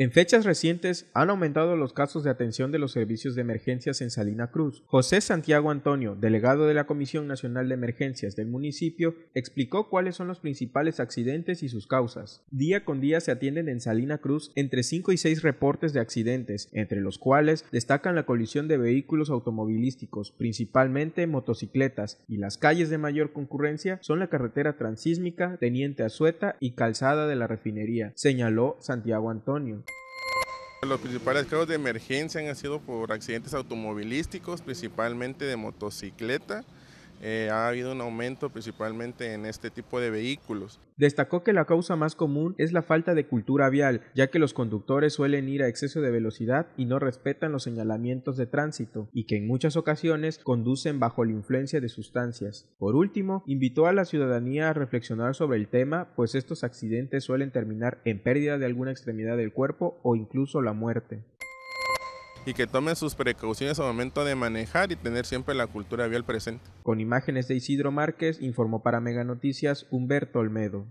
En fechas recientes han aumentado los casos de atención de los servicios de emergencias en Salina Cruz. José Santiago Antonio, delegado de la Comisión Nacional de Emergencias del municipio, explicó cuáles son los principales accidentes y sus causas. Día con día se atienden en Salina Cruz entre cinco y seis reportes de accidentes, entre los cuales destacan la colisión de vehículos automovilísticos, principalmente motocicletas, y las calles de mayor concurrencia son la carretera transísmica Teniente Azueta y Calzada de la Refinería, señaló Santiago Antonio. Los principales casos de emergencia han sido por accidentes automovilísticos, principalmente de motocicleta, eh, ha habido un aumento principalmente en este tipo de vehículos. Destacó que la causa más común es la falta de cultura vial, ya que los conductores suelen ir a exceso de velocidad y no respetan los señalamientos de tránsito, y que en muchas ocasiones conducen bajo la influencia de sustancias. Por último, invitó a la ciudadanía a reflexionar sobre el tema, pues estos accidentes suelen terminar en pérdida de alguna extremidad del cuerpo o incluso la muerte y que tomen sus precauciones al momento de manejar y tener siempre la cultura vial presente. Con imágenes de Isidro Márquez, informó para Mega Noticias Humberto Olmedo.